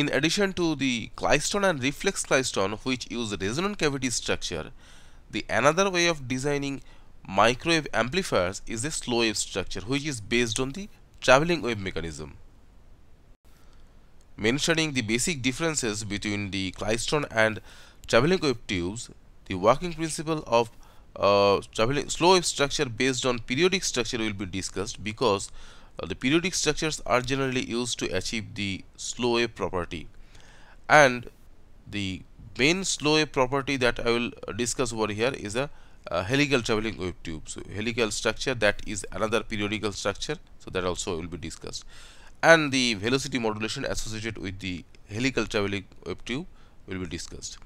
In addition to the klystron and reflex klystron which use resonant cavity structure, the another way of designing microwave amplifiers is a slow wave structure which is based on the traveling wave mechanism. Mentioning the basic differences between the klystron and traveling wave tubes, the working principle of uh, traveling slow wave structure based on periodic structure will be discussed because uh, the periodic structures are generally used to achieve the slow wave property and the main slow wave property that I will uh, discuss over here is a helical traveling wave tube so helical structure that is another periodical structure so that also will be discussed and the velocity modulation associated with the helical traveling wave tube will be discussed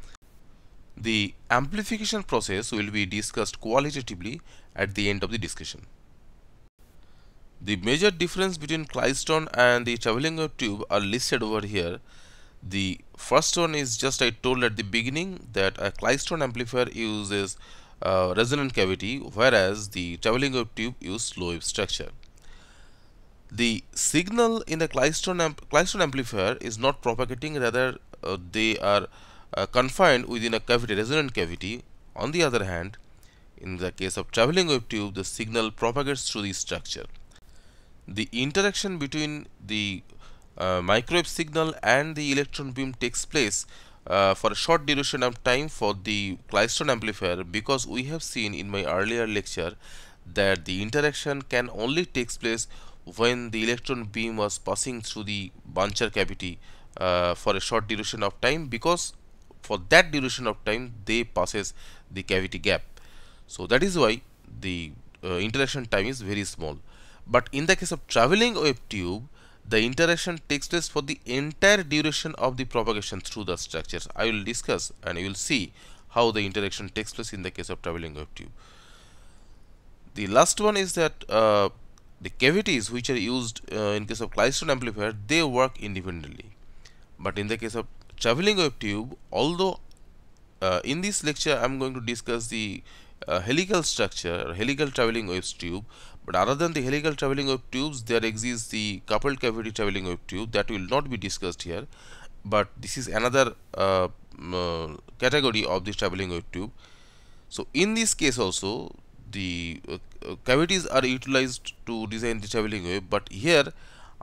the amplification process will be discussed qualitatively at the end of the discussion the major difference between Clystone and the traveling wave tube are listed over here. The first one is just I told at the beginning that a Clystone amplifier uses uh, resonant cavity whereas the traveling wave tube uses slow wave structure. The signal in a Clystone, amp Clystone amplifier is not propagating rather uh, they are uh, confined within a cavity resonant cavity. On the other hand, in the case of traveling wave tube the signal propagates through the structure the interaction between the uh, microwave signal and the electron beam takes place uh, for a short duration of time for the Klystron amplifier because we have seen in my earlier lecture that the interaction can only takes place when the electron beam was passing through the buncher cavity uh, for a short duration of time because for that duration of time they passes the cavity gap so that is why the uh, interaction time is very small but in the case of traveling wave tube, the interaction takes place for the entire duration of the propagation through the structure. I will discuss and you will see how the interaction takes place in the case of traveling wave tube. The last one is that uh, the cavities which are used uh, in case of Klystron amplifier, they work independently. But in the case of traveling wave tube, although uh, in this lecture I am going to discuss the a helical structure or helical traveling wave tube but other than the helical traveling wave tubes there exists the coupled cavity traveling wave tube that will not be discussed here but this is another uh, uh, category of the traveling wave tube so in this case also the uh, uh, cavities are utilized to design the traveling wave but here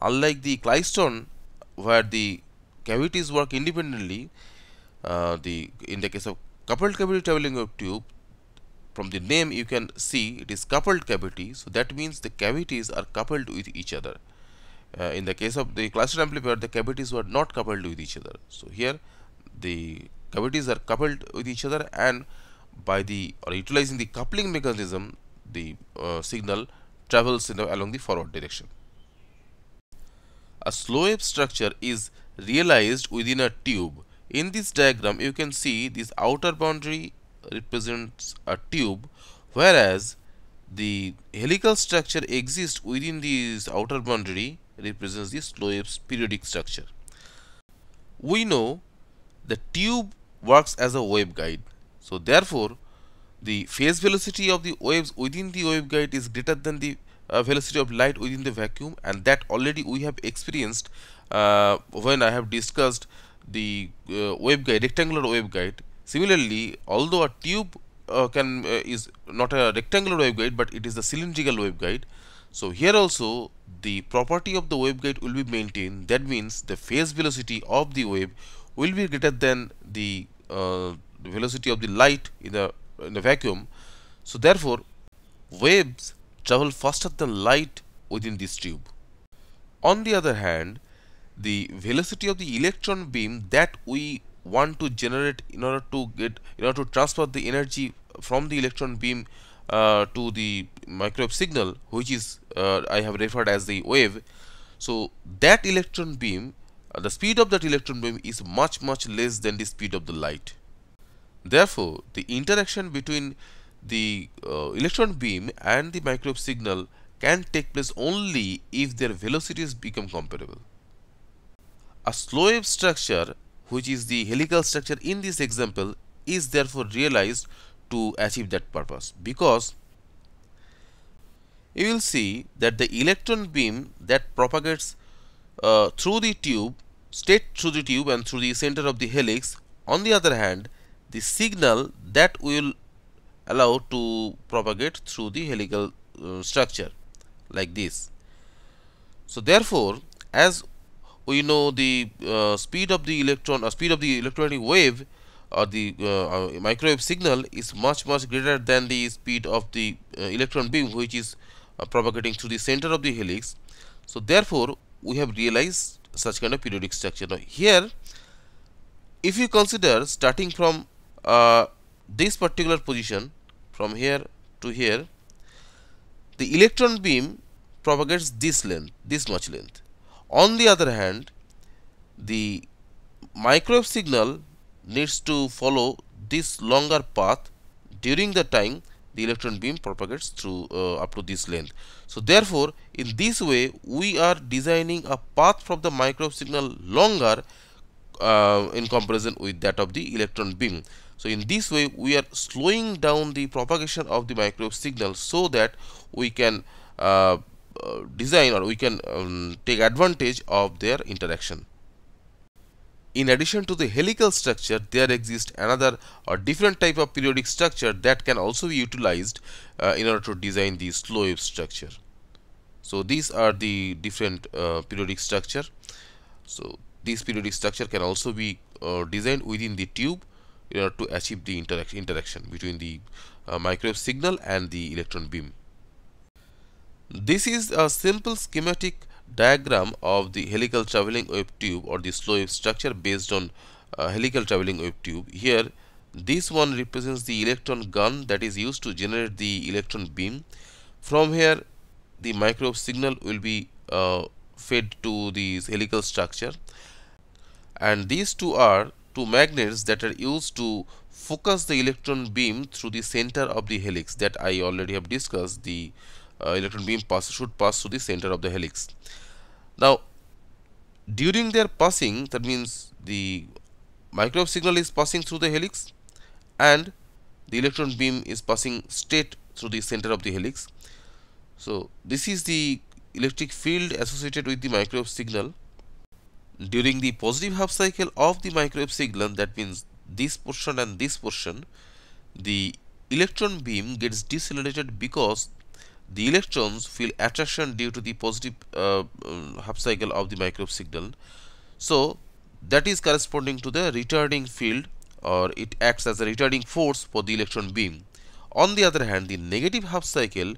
unlike the Clystone where the cavities work independently uh, the in the case of coupled cavity traveling wave tube from the name you can see it is coupled cavity so that means the cavities are coupled with each other uh, in the case of the cluster amplifier the cavities were not coupled with each other so here the cavities are coupled with each other and by the or utilizing the coupling mechanism the uh, signal travels the, along the forward direction a slow wave structure is realized within a tube in this diagram you can see this outer boundary represents a tube whereas the helical structure exists within this outer boundary represents the slow periodic structure. We know the tube works as a waveguide. So therefore, the phase velocity of the waves within the waveguide is greater than the uh, velocity of light within the vacuum and that already we have experienced uh, when I have discussed the uh, waveguide, rectangular waveguide Similarly, although a tube uh, can uh, is not a rectangular waveguide but it is the cylindrical waveguide, so here also the property of the waveguide will be maintained. That means the phase velocity of the wave will be greater than the, uh, the velocity of the light in the in the vacuum. So therefore, waves travel faster than light within this tube. On the other hand, the velocity of the electron beam that we want to generate in order to get in order to transfer the energy from the electron beam uh, to the microwave signal which is uh, I have referred as the wave so that electron beam uh, the speed of that electron beam is much much less than the speed of the light therefore the interaction between the uh, electron beam and the microwave signal can take place only if their velocities become comparable a slow wave structure which is the helical structure in this example is therefore realized to achieve that purpose because you will see that the electron beam that propagates uh, through the tube straight through the tube and through the center of the helix on the other hand the signal that will allow to propagate through the helical uh, structure like this so therefore as we know the uh, speed of the electron or uh, speed of the electronic wave or uh, the uh, uh, microwave signal is much much greater than the speed of the electron beam which is propagating through the center of the helix so therefore we have realized such kind of periodic structure now here if you consider starting from this particular position from here to here the electron beam propagates this length this much length on the other hand, the microwave signal needs to follow this longer path during the time the electron beam propagates through uh, up to this length. So therefore, in this way we are designing a path from the microwave signal longer uh, in comparison with that of the electron beam. So in this way we are slowing down the propagation of the microwave signal so that we can uh, uh, design or we can um, take advantage of their interaction. In addition to the helical structure, there exists another or uh, different type of periodic structure that can also be utilized uh, in order to design the slow wave structure. So these are the different uh, periodic structure. So this periodic structure can also be uh, designed within the tube in order to achieve the interac interaction between the uh, microwave signal and the electron beam. This is a simple schematic diagram of the helical traveling wave tube or the slow wave structure based on uh, helical traveling wave tube. Here this one represents the electron gun that is used to generate the electron beam. From here the microwave signal will be uh, fed to the helical structure and these two are two magnets that are used to focus the electron beam through the center of the helix that I already have discussed the uh, electron beam pass should pass through the center of the helix. Now, during their passing, that means the microwave signal is passing through the helix and the electron beam is passing straight through the center of the helix. So, this is the electric field associated with the microwave signal. During the positive half cycle of the microwave signal, that means this portion and this portion, the electron beam gets decelerated because the electrons feel attraction due to the positive uh, uh half cycle of the microwave signal. So that is corresponding to the retarding field or it acts as a retarding force for the electron beam. On the other hand, the negative half cycle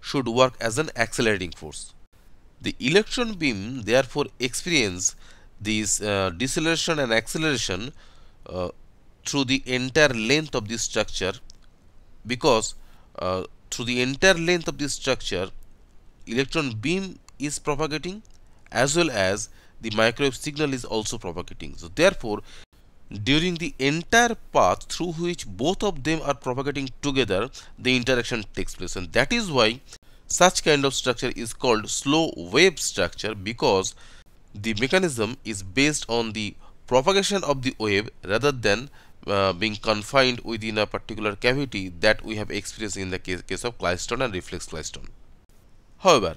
should work as an accelerating force. The electron beam therefore experience this uh, deceleration and acceleration uh, through the entire length of the structure because uh, through the entire length of this structure electron beam is propagating as well as the microwave signal is also propagating so therefore during the entire path through which both of them are propagating together the interaction takes place and that is why such kind of structure is called slow wave structure because the mechanism is based on the propagation of the wave rather than uh, being confined within a particular cavity that we have experienced in the case, case of clystone and reflex clystone. However,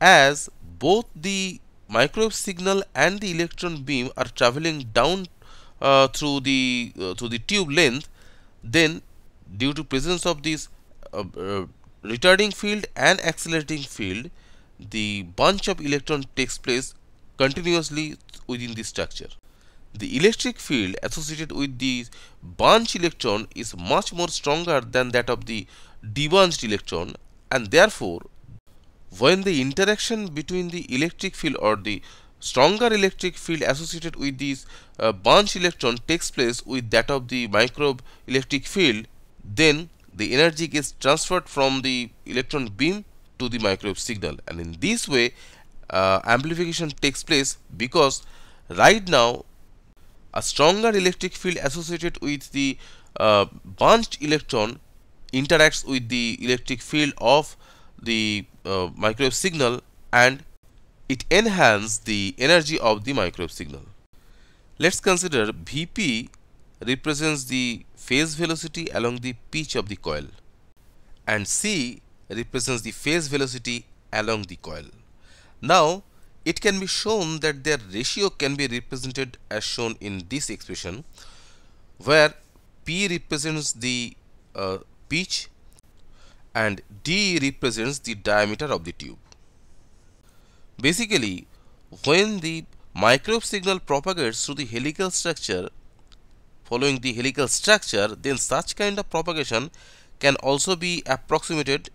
as both the microwave signal and the electron beam are traveling down uh, through the uh, through the tube length, then due to presence of this uh, uh, retarding field and accelerating field, the bunch of electron takes place continuously within the structure. The electric field associated with the bunch electron is much more stronger than that of the debunched electron and therefore when the interaction between the electric field or the stronger electric field associated with this uh, bunch electron takes place with that of the microbe electric field then the energy gets transferred from the electron beam to the microbe signal and in this way uh, amplification takes place because right now a stronger electric field associated with the uh, bunched electron interacts with the electric field of the uh, microwave signal and it enhances the energy of the microwave signal. Let's consider Vp represents the phase velocity along the pitch of the coil and C represents the phase velocity along the coil. Now it can be shown that their ratio can be represented as shown in this expression where P represents the uh, pitch and D represents the diameter of the tube. Basically, when the microwave signal propagates through the helical structure, following the helical structure, then such kind of propagation can also be approximated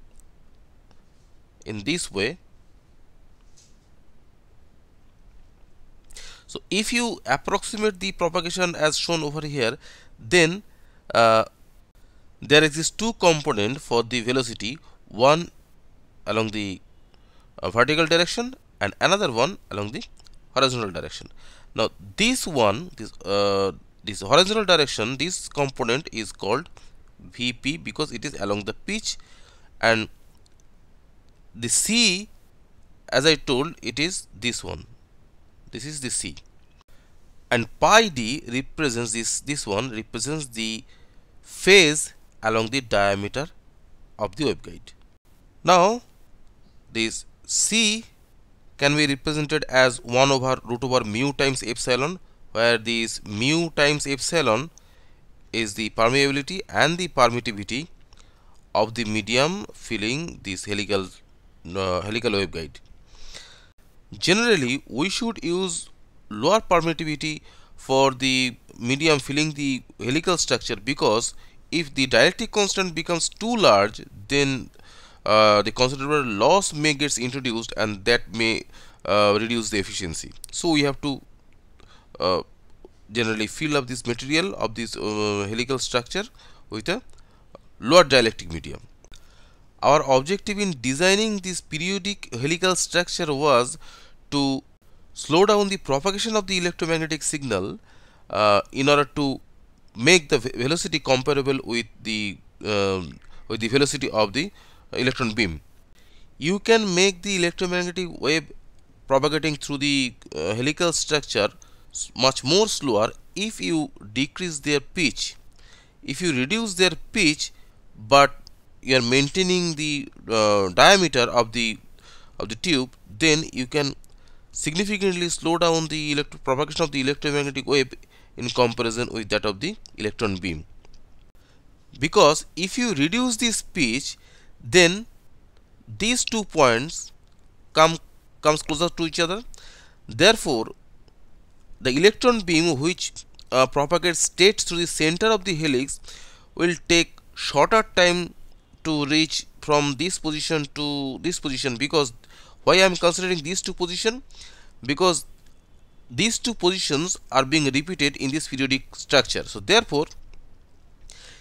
in this way So if you approximate the propagation as shown over here, then uh, there exists two component for the velocity, one along the uh, vertical direction and another one along the horizontal direction. Now this one, this, uh, this horizontal direction, this component is called Vp because it is along the pitch and the C as I told it is this one this is the C and pi d represents this this one represents the phase along the diameter of the waveguide now this C can be represented as 1 over root over mu times epsilon where this mu times epsilon is the permeability and the permittivity of the medium filling this helical uh, helical waveguide Generally, we should use lower permittivity for the medium filling the helical structure because if the dielectric constant becomes too large then uh, the considerable loss may gets introduced and that may uh, reduce the efficiency so we have to uh, generally fill up this material of this uh, helical structure with a lower dielectric medium our objective in designing this periodic helical structure was to slow down the propagation of the electromagnetic signal uh, in order to make the velocity comparable with the uh, with the velocity of the electron beam. You can make the electromagnetic wave propagating through the uh, helical structure much more slower if you decrease their pitch. If you reduce their pitch but you are maintaining the uh, diameter of the of the tube then you can significantly slow down the propagation of the electromagnetic wave in comparison with that of the electron beam because if you reduce the speed then these two points come comes closer to each other therefore the electron beam which uh, propagates straight through the center of the helix will take shorter time to reach from this position to this position because why I am considering these two position because these two positions are being repeated in this periodic structure so therefore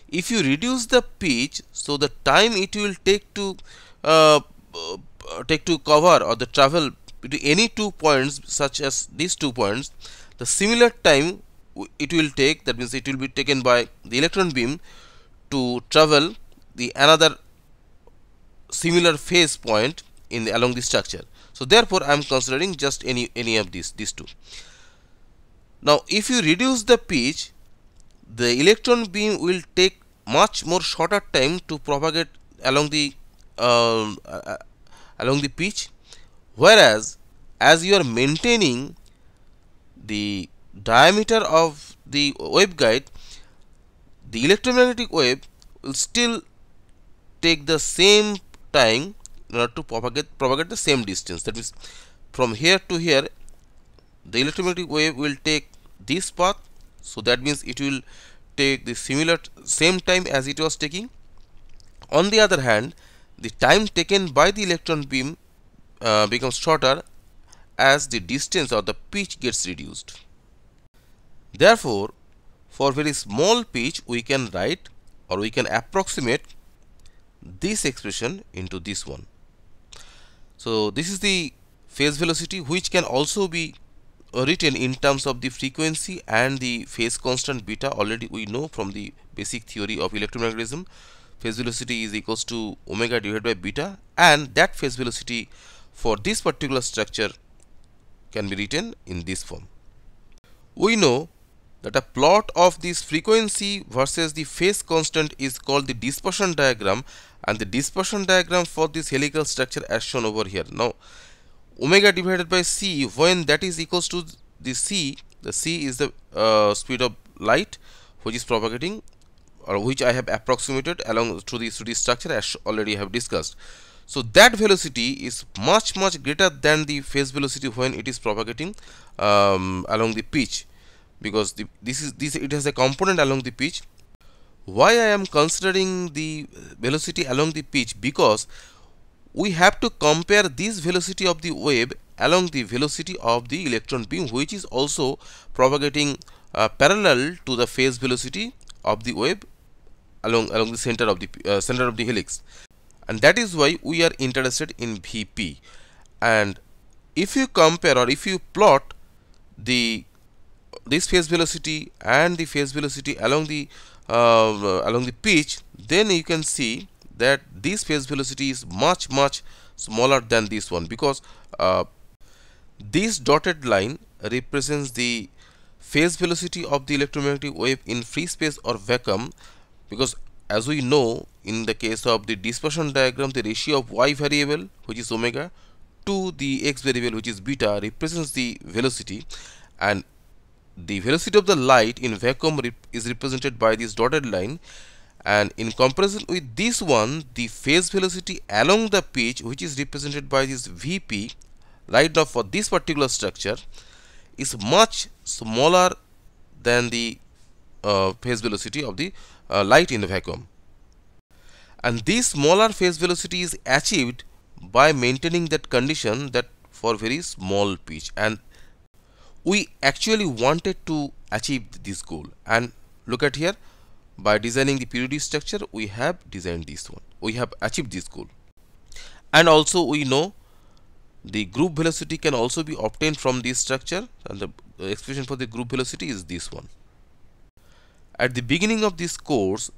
if you reduce the pitch so the time it will take to uh, uh take to cover or the travel to any two points such as these two points the similar time it will take that means it will be taken by the electron beam to travel the another similar phase point in the, along the structure. So therefore, I am considering just any any of these these two. Now, if you reduce the pitch, the electron beam will take much more shorter time to propagate along the uh, along the pitch, whereas as you are maintaining the diameter of the waveguide, the electromagnetic wave will still take the same time in to propagate propagate the same distance that means from here to here the electromagnetic wave will take this path so that means it will take the similar same time as it was taking on the other hand the time taken by the electron beam uh, becomes shorter as the distance or the pitch gets reduced therefore for very small pitch we can write or we can approximate this expression into this one. So this is the phase velocity which can also be written in terms of the frequency and the phase constant beta already we know from the basic theory of electromagnetism phase velocity is equals to omega divided by beta and that phase velocity for this particular structure can be written in this form. We know that a plot of this frequency versus the phase constant is called the dispersion diagram and the dispersion diagram for this helical structure as shown over here now omega divided by c when that is equals to the c the c is the uh, speed of light which is propagating or which I have approximated along to the, 3D structure as already have discussed so that velocity is much much greater than the phase velocity when it is propagating um, along the pitch because the, this is this it has a component along the pitch why I am considering the velocity along the pitch because we have to compare this velocity of the wave along the velocity of the electron beam which is also propagating uh, parallel to the phase velocity of the wave along along the center of the uh, center of the helix and that is why we are interested in VP and if you compare or if you plot the this phase velocity and the phase velocity along the uh, along the pitch then you can see that this phase velocity is much much smaller than this one because uh, this dotted line represents the phase velocity of the electromagnetic wave in free space or vacuum because as we know in the case of the dispersion diagram the ratio of y variable which is omega to the x variable which is beta represents the velocity and the velocity of the light in vacuum rep is represented by this dotted line and in comparison with this one the phase velocity along the pitch which is represented by this Vp light now for this particular structure is much smaller than the uh, phase velocity of the uh, light in the vacuum and this smaller phase velocity is achieved by maintaining that condition that for very small pitch and we actually wanted to achieve this goal and look at here by designing the periodic structure we have designed this one we have achieved this goal and also we know the group velocity can also be obtained from this structure and the expression for the group velocity is this one at the beginning of this course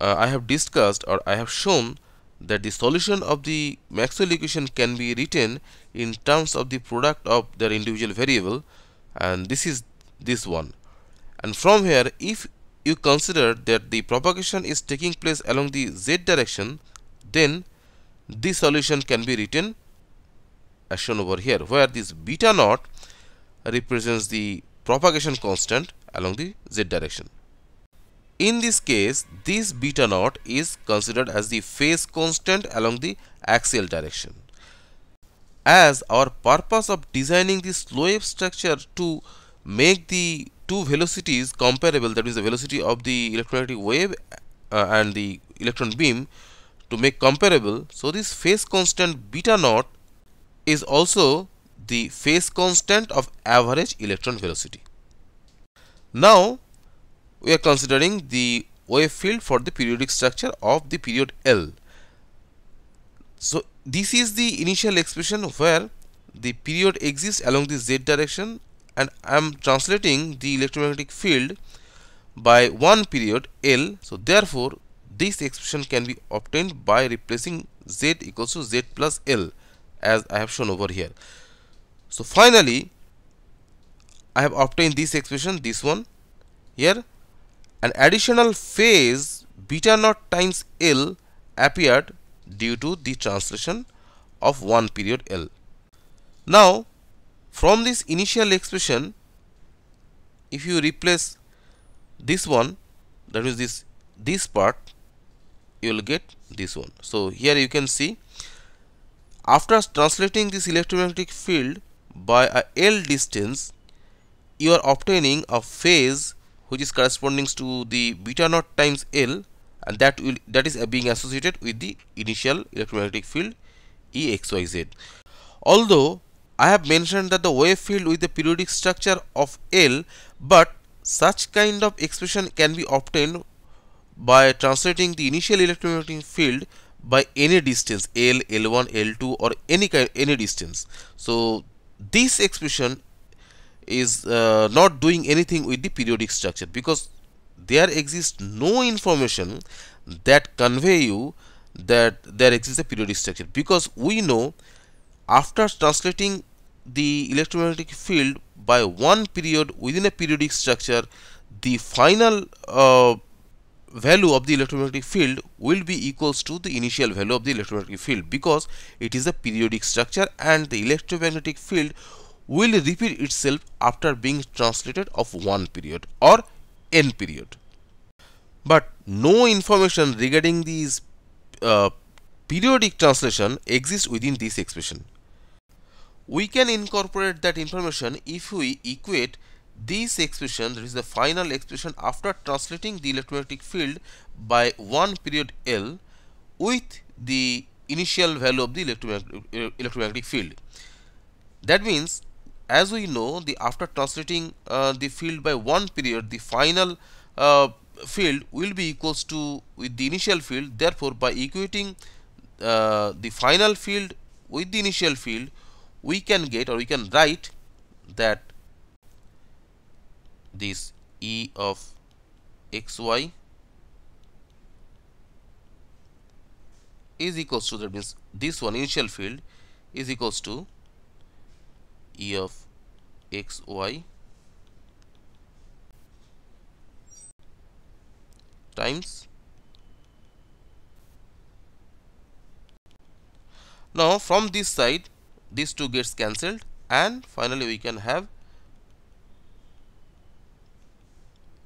uh, I have discussed or I have shown that the solution of the Maxwell equation can be written in terms of the product of their individual variable and this is this one and from here if you consider that the propagation is taking place along the z direction then this solution can be written as shown over here where this beta naught represents the propagation constant along the z direction. In this case this beta naught is considered as the phase constant along the axial direction as our purpose of designing this slow-wave structure to make the two velocities comparable that is the velocity of the electromagnetic wave uh, and the electron beam to make comparable so this phase constant beta naught is also the phase constant of average electron velocity now we are considering the wave field for the periodic structure of the period L so this is the initial expression where the period exists along the z direction and I am translating the electromagnetic field by one period L. So therefore, this expression can be obtained by replacing z equals to z plus L as I have shown over here. So finally, I have obtained this expression, this one here. An additional phase beta naught times L appeared due to the translation of one period L. Now, from this initial expression, if you replace this one, that is this, this part, you will get this one. So, here you can see, after translating this electromagnetic field by a L distance, you are obtaining a phase which is corresponding to the beta naught times L and that will that is being associated with the initial electromagnetic field EXYZ. Although I have mentioned that the wave field with the periodic structure of L but such kind of expression can be obtained by translating the initial electromagnetic field by any distance L, L1, L2 or any kind any distance. So this expression is uh, not doing anything with the periodic structure because there exists no information that convey you that there exists a periodic structure because we know after translating the electromagnetic field by one period within a periodic structure the final uh, value of the electromagnetic field will be equals to the initial value of the electromagnetic field because it is a periodic structure and the electromagnetic field will repeat itself after being translated of one period or N period. But no information regarding these uh, periodic translation exists within this expression. We can incorporate that information if we equate this expression that is the final expression after translating the electromagnetic field by one period L with the initial value of the electromagnetic uh, field. That means as we know the after translating uh, the field by one period the final uh, field will be equals to with the initial field therefore by equating uh, the final field with the initial field we can get or we can write that this E of xy is equals to that means this one initial field is equals to e of x y times now from this side these two gets cancelled and finally we can have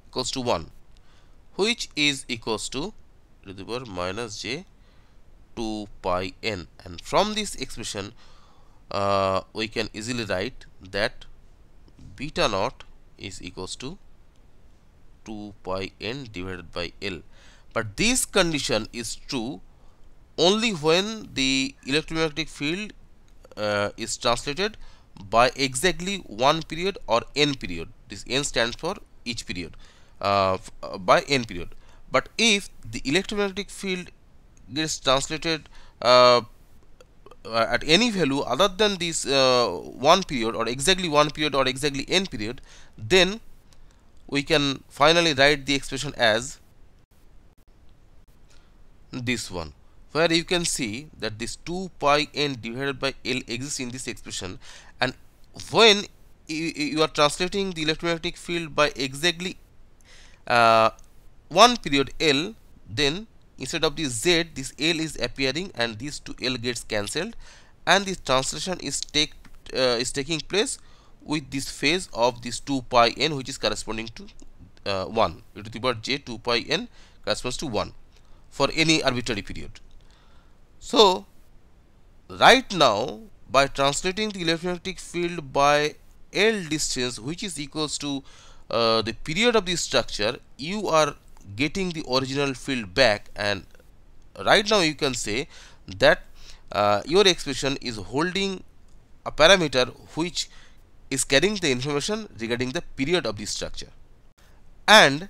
equals to 1 which is equals to minus j 2 pi n and from this expression uh, we can easily write that beta naught is equals to 2 pi n divided by L. But this condition is true only when the electromagnetic field uh, is translated by exactly one period or n period. This n stands for each period uh, uh by n period. But if the electromagnetic field gets translated uh, uh, at any value other than this uh, one period or exactly one period or exactly n period then we can finally write the expression as this one where you can see that this 2 pi n divided by L exists in this expression and when you are translating the electromagnetic field by exactly uh, one period L then instead of this z this l is appearing and these two l gets cancelled and this translation is take uh, is taking place with this phase of this 2 pi n which is corresponding to uh, 1 e to the power j 2 pi n corresponds to 1 for any arbitrary period. So right now by translating the electromagnetic field by L distance which is equals to uh, the period of the structure you are getting the original field back and right now you can say that uh, your expression is holding a parameter which is carrying the information regarding the period of the structure and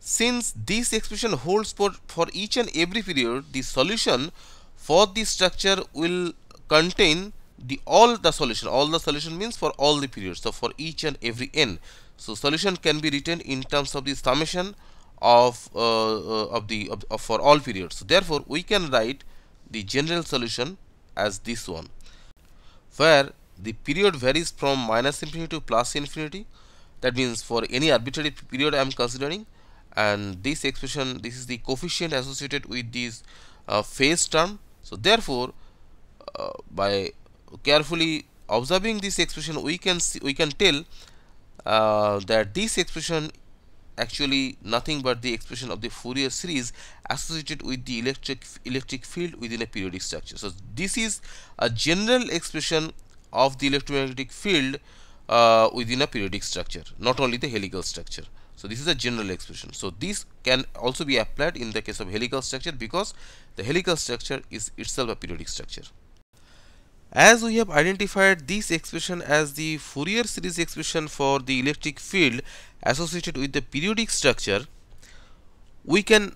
since this expression holds for, for each and every period the solution for the structure will contain the all the solution all the solution means for all the periods so for each and every n so solution can be written in terms of the summation of uh, uh, of the of, of for all periods therefore we can write the general solution as this one where the period varies from minus infinity to plus infinity that means for any arbitrary period I am considering and this expression this is the coefficient associated with this uh, phase term so therefore uh, by carefully observing this expression we can see, we can tell uh, that this expression actually nothing but the expression of the Fourier series associated with the electric electric field within a periodic structure. So, this is a general expression of the electromagnetic field uh, within a periodic structure, not only the helical structure. So, this is a general expression. So, this can also be applied in the case of helical structure because the helical structure is itself a periodic structure. As we have identified this expression as the Fourier series expression for the electric field associated with the periodic structure, we can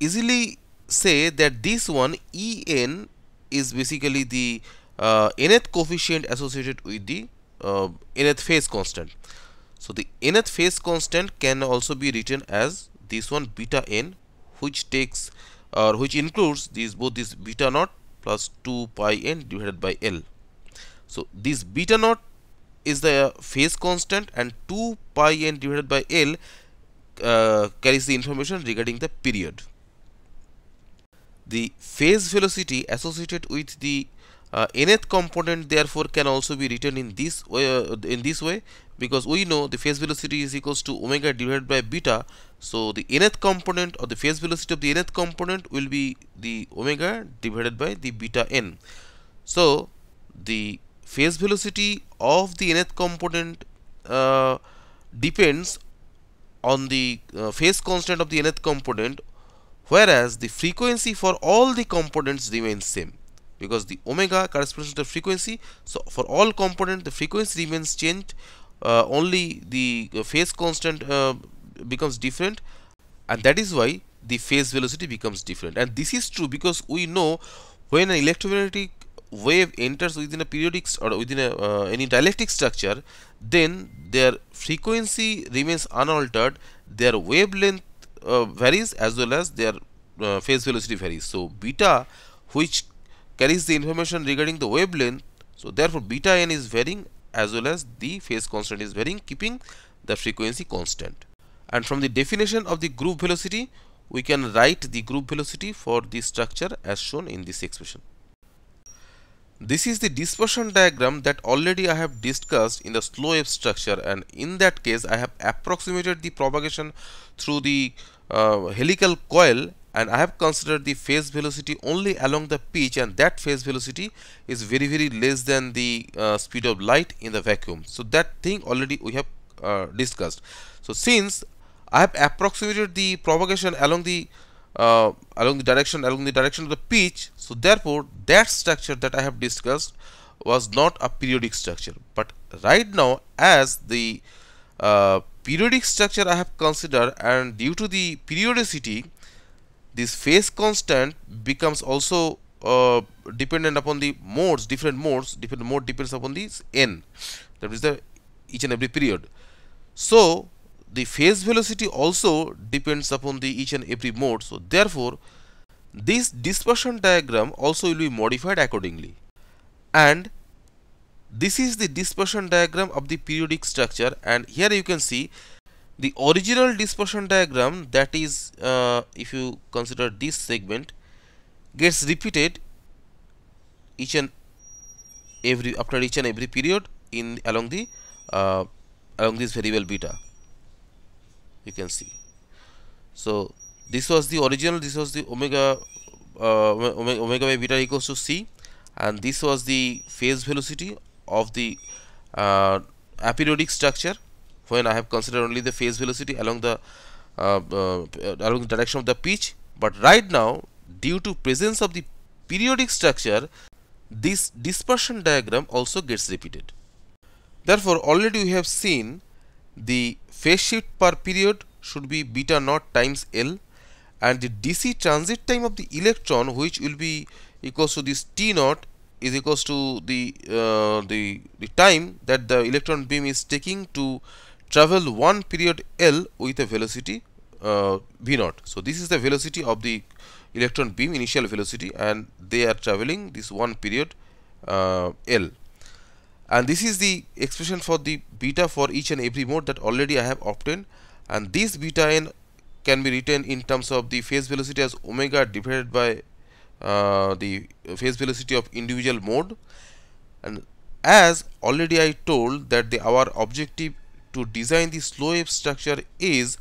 easily say that this one En is basically the uh, nth coefficient associated with the uh, nth phase constant. So the nth phase constant can also be written as this one beta n which takes or uh, which includes these both this beta naught plus 2 pi n divided by L. So this beta naught is the phase constant and 2 pi n divided by L uh, carries the information regarding the period. The phase velocity associated with the uh, nth component therefore can also be written in this way, uh, in this way because we know the phase velocity is equals to omega divided by beta so the nth component or the phase velocity of the nth component will be the omega divided by the beta n so the phase velocity of the nth component uh, depends on the uh, phase constant of the nth component whereas the frequency for all the components remains same because the omega corresponds to the frequency so for all component the frequency remains changed uh, only the uh, phase constant uh, becomes different and that is why the phase velocity becomes different and this is true because we know when an electromagnetic wave enters within a periodic or within a, uh, any dielectric structure then their frequency remains unaltered their wavelength uh, varies as well as their uh, phase velocity varies so beta which carries the information regarding the wavelength so therefore beta n is varying as well as the phase constant is varying keeping the frequency constant and from the definition of the group velocity we can write the group velocity for the structure as shown in this expression this is the dispersion diagram that already I have discussed in the slow wave structure and in that case I have approximated the propagation through the uh, helical coil and I have considered the phase velocity only along the pitch and that phase velocity is very very less than the uh, speed of light in the vacuum. So that thing already we have uh, discussed. So since I have approximated the propagation along the uh, along the direction along the direction of the pitch so therefore that structure that I have discussed was not a periodic structure but right now as the uh, periodic structure I have considered and due to the periodicity this phase constant becomes also uh, dependent upon the modes different modes different mode depends upon this n that is the each and every period so the phase velocity also depends upon the each and every mode so therefore this dispersion diagram also will be modified accordingly and this is the dispersion diagram of the periodic structure and here you can see the original dispersion diagram that is uh, if you consider this segment gets repeated each and every after each and every period in along the uh, along this variable beta you can see so this was the original this was the omega uh, omega by beta equals to c and this was the phase velocity of the uh, aperiodic structure when I have considered only the phase velocity along the uh, uh, along the direction of the pitch but right now due to presence of the periodic structure this dispersion diagram also gets repeated therefore already we have seen the phase shift per period should be beta naught times L and the DC transit time of the electron which will be equals to this T naught is equals to the, uh, the, the time that the electron beam is taking to travel one period L with a velocity uh, V naught. So this is the velocity of the electron beam initial velocity and they are traveling this one period uh, L and this is the expression for the beta for each and every mode that already I have obtained and this beta n can be written in terms of the phase velocity as omega divided by uh, the phase velocity of individual mode and as already I told that the, our objective to design the slow wave structure is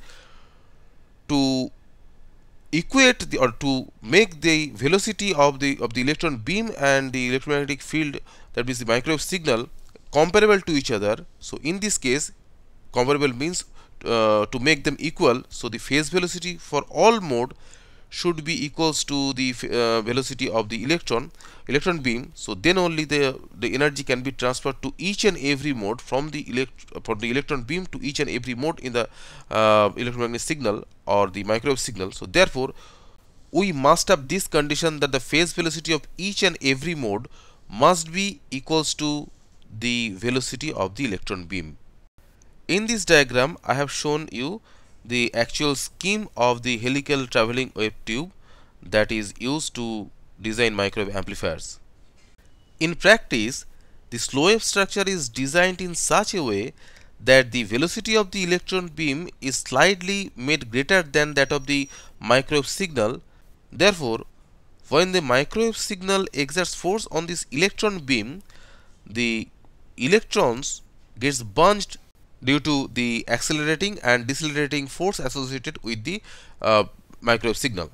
to equate the, or to make the velocity of the of the electron beam and the electromagnetic field that means the microwave signal comparable to each other so in this case comparable means uh, to make them equal so the phase velocity for all mode should be equals to the uh, velocity of the electron electron beam so then only the the energy can be transferred to each and every mode from the elect from the electron beam to each and every mode in the uh, electromagnetic signal or the microwave signal so therefore we must have this condition that the phase velocity of each and every mode must be equals to the velocity of the electron beam. In this diagram, I have shown you the actual scheme of the helical traveling wave tube that is used to design microwave amplifiers. In practice, the slow wave structure is designed in such a way that the velocity of the electron beam is slightly made greater than that of the microwave signal. Therefore, when the microwave signal exerts force on this electron beam, the electrons gets bunched due to the accelerating and decelerating force associated with the uh, microwave signal.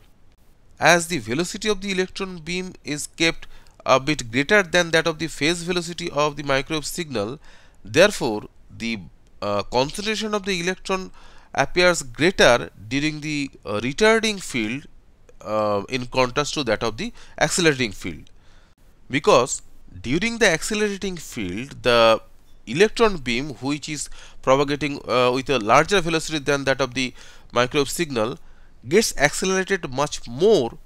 As the velocity of the electron beam is kept a bit greater than that of the phase velocity of the microwave signal, therefore the uh, concentration of the electron appears greater during the uh, retarding field uh, in contrast to that of the accelerating field because during the accelerating field the electron beam which is propagating uh, with a larger velocity than that of the microwave signal gets accelerated much more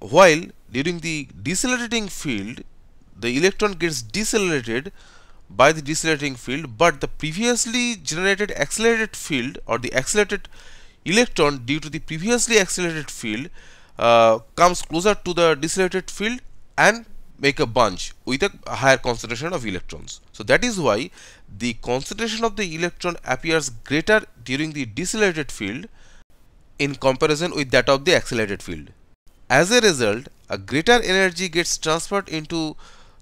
while during the decelerating field the electron gets decelerated by the decelerating field but the previously generated accelerated field or the accelerated electron due to the previously accelerated field uh, comes closer to the decelerated field and make a bunch with a higher concentration of electrons. So that is why the concentration of the electron appears greater during the decelerated field in comparison with that of the accelerated field. As a result, a greater energy gets transferred into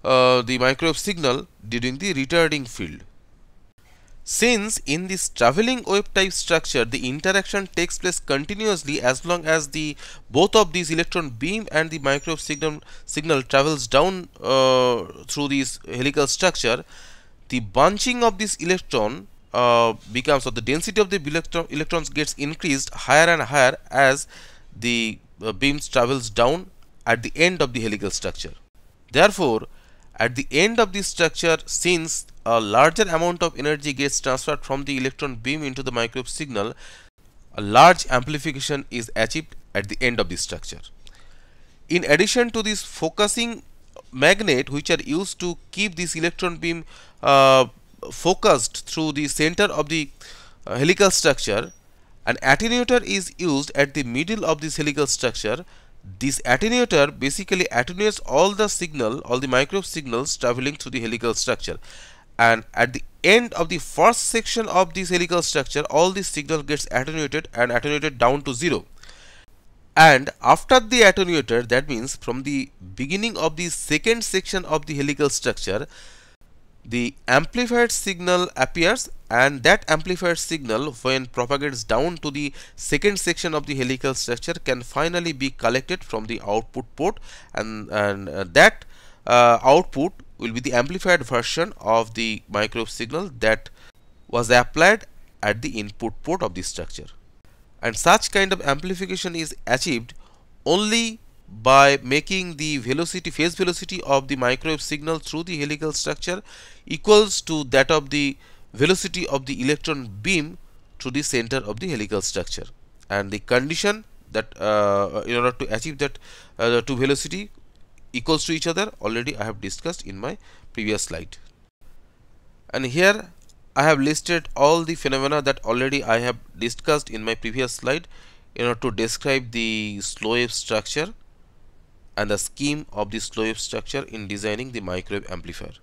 uh, the microwave signal during the retarding field. Since in this traveling wave type structure the interaction takes place continuously as long as the both of these electron beam and the microwave signal, signal travels down uh, through this helical structure the bunching of this electron uh, becomes or the density of the electron, electrons gets increased higher and higher as the uh, beams travels down at the end of the helical structure. Therefore, at the end of this structure, since a larger amount of energy gets transferred from the electron beam into the microwave signal, a large amplification is achieved at the end of this structure. In addition to this focusing magnet which are used to keep this electron beam uh, focused through the center of the uh, helical structure, an attenuator is used at the middle of this helical structure this attenuator basically attenuates all the signal, all the microwave signals traveling through the helical structure. And at the end of the first section of this helical structure, all the signal gets attenuated and attenuated down to zero. And after the attenuator, that means from the beginning of the second section of the helical structure, the amplified signal appears and that amplified signal when propagates down to the second section of the helical structure can finally be collected from the output port and, and uh, that uh, output will be the amplified version of the microwave signal that was applied at the input port of the structure. And such kind of amplification is achieved only by making the velocity phase velocity of the microwave signal through the helical structure equals to that of the velocity of the electron beam through the center of the helical structure and the condition that uh, uh in order to achieve that uh, two velocity equals to each other already I have discussed in my previous slide and here I have listed all the phenomena that already I have discussed in my previous slide in order to describe the slow wave structure and the scheme of the slow wave structure in designing the microwave amplifier.